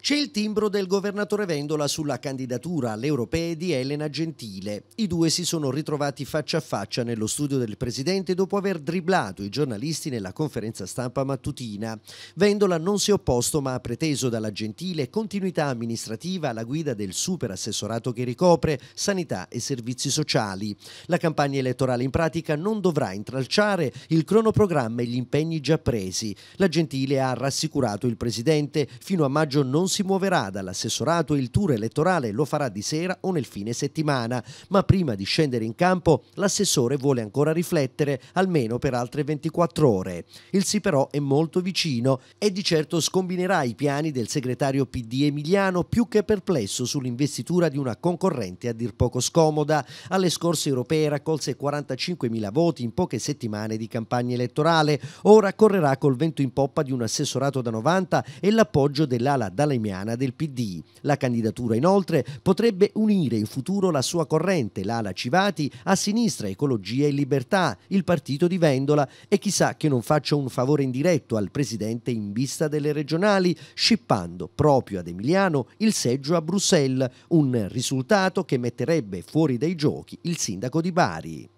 C'è il timbro del governatore Vendola sulla candidatura alle europee di Elena Gentile. I due si sono ritrovati faccia a faccia nello studio del presidente dopo aver driblato i giornalisti nella conferenza stampa mattutina. Vendola non si è opposto ma ha preteso dalla Gentile continuità amministrativa alla guida del super assessorato che ricopre sanità e servizi sociali. La campagna elettorale in pratica non dovrà intralciare il cronoprogramma e gli impegni già presi. La Gentile ha rassicurato il presidente, fino a maggio non non si muoverà dall'assessorato e il tour elettorale lo farà di sera o nel fine settimana, ma prima di scendere in campo l'assessore vuole ancora riflettere almeno per altre 24 ore. Il sì però è molto vicino e di certo scombinerà i piani del segretario PD Emiliano più che perplesso sull'investitura di una concorrente a dir poco scomoda. Alle scorse europee raccolse 45.000 voti in poche settimane di campagna elettorale, ora correrà col vento in poppa di un assessorato da 90 e l'appoggio dell'ala Dalla Faimiana del PD. La candidatura inoltre potrebbe unire in futuro la sua corrente, l'ala Civati, a sinistra Ecologia e Libertà, il partito di Vendola e chissà che non faccia un favore indiretto al presidente in vista delle regionali, scippando proprio ad Emiliano il seggio a Bruxelles, un risultato che metterebbe fuori dai giochi il sindaco di Bari.